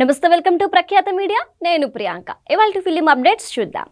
నమస్తే welcome to ప్రఖ్యాత media నేను ప్రియాంక ఇవాళ ఫిలిం అప్డేట్స్ చూద్దాం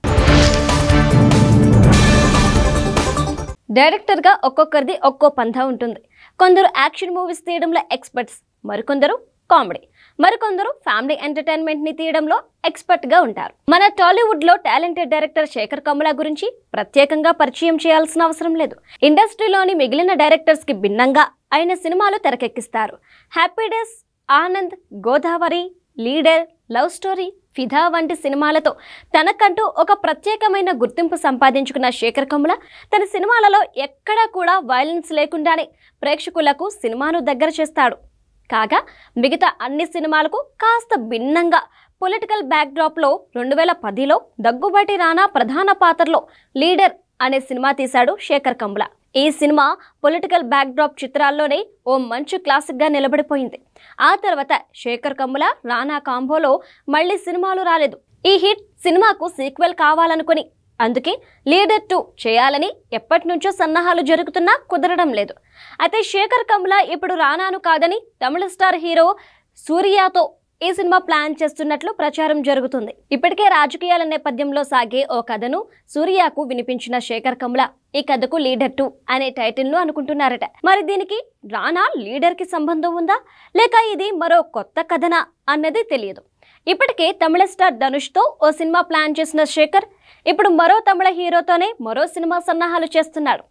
డైరెక్టర్గా ఒక్కొక్కరిది ఒక్కో పంథా ఉంటుంది కొందరు యాక్షన్ మూవీస్ తీయడంలో ఎక్స్పర్ట్స్ మరికొందరు కామెడీ మరికొందరు ఫ్యామిలీ ఎంటర్టైన్మెంట్ని తీయడంలో ఎక్స్పర్ట్గా ఉంటారు మన టాలీవుడ్లో టాలెంటెడ్ డైరెక్టర్ శేఖర్ కమలా గురించి ప్రత్యేకంగా పరిచయం చేయాల్సిన అవసరం లేదు ఇండస్ట్రీలోని మిగిలిన డైరెక్టర్స్కి భిన్నంగా ఆయన సినిమాలు తెరకెక్కిస్తారు Happy Days Anand Godavari Leader Love Story Fida వంటి సినిమాలతో తనకంటూ ఒక ప్రత్యేకమైన గుర్తింపు సంపాదించుకున్న శేఖర్ కమ్ముల తన సినిమాలలో ఎక్కడా కూడా వైలెన్స్ లేకుండానే ప్రేక్షకులకు సినిమాను దగ్గర చేస్తాడు కాగా మిగతా అన్ని సినిమాలకు కాస్త భిన్నంగా పొలిటికల్ బ్యాక్డ్రాప్లో రెండు వేల పదిలో దగ్గుబాటి రానా ప్రధాన పాత్రలో లీడర్ అనే సినిమా తీశాడు శేఖర్ కమ్ముల ఈ సినిమా పొలిటికల్ బ్యాక్డ్రాప్ చిత్రాల్లోనే ఓ మంచి క్లాసిక్గా నిలబడిపోయింది ఆ తర్వాత శేఖర్ కమ్ముల రానా కాంబోలో మళ్ళీ సినిమాలు రాలేదు ఈ హిట్ సినిమాకు సీక్వెల్ కావాలనుకుని అందుకే లీడర్ టూ చేయాలని ఎప్పటి నుంచో సన్నాహాలు జరుగుతున్నా కుదరడం లేదు అయితే శేఖర్ కమ్ముల ఇప్పుడు రానాను కాదని తమిళ స్టార్ హీరో సూర్యాతో ఈ సినిమా ప్లాన్ చేస్తున్నట్లు ప్రచారం జరుగుతుంది ఇప్పటికే రాజకీయాల నేపథ్యంలో సాగే ఓ కథను సూర్యకు వినిపించిన శేఖర్ కమల ఈ కథకు లీడర్ టూ అనే టైటిల్ ను అనుకుంటున్నారట మరి దీనికి రానా లీడర్ కి సంబంధం ఉందా లేక ఇది మరో కొత్త కథనా అన్నది తెలియదు ఇప్పటికే తమిళ స్టార్ ధనుష్ తో ఓ సినిమా ప్లాన్ చేసిన శేఖర్ ఇప్పుడు మరో తమిళ హీరోతోనే మరో సినిమా సన్నాహాలు చేస్తున్నాడు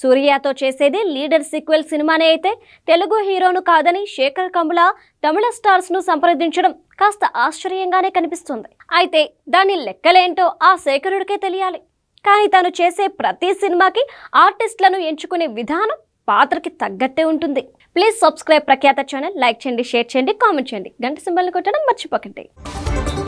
సూర్యతో చేసేది లీడర్ సీక్వెల్ సినిమానే అయితే తెలుగు హీరోను కాదని శేఖర్ కమ్ముల తమిళ స్టార్స్ను సంప్రదించడం కాస్త ఆశ్చర్యంగానే కనిపిస్తుంది అయితే దాని లెక్కలేంటో ఆ శేఖరుడికే తెలియాలి కానీ తాను చేసే ప్రతి సినిమాకి ఆర్టిస్టులను ఎంచుకునే విధానం పాత్రకి తగ్గట్టే ఉంటుంది ప్లీజ్ సబ్స్క్రైబ్ ప్రఖ్యాత ఛానల్ లైక్ చేయండి షేర్ చేయండి కామెంట్ చేయండి గంట సింబల్ని కొట్టడం మర్చిపోకండి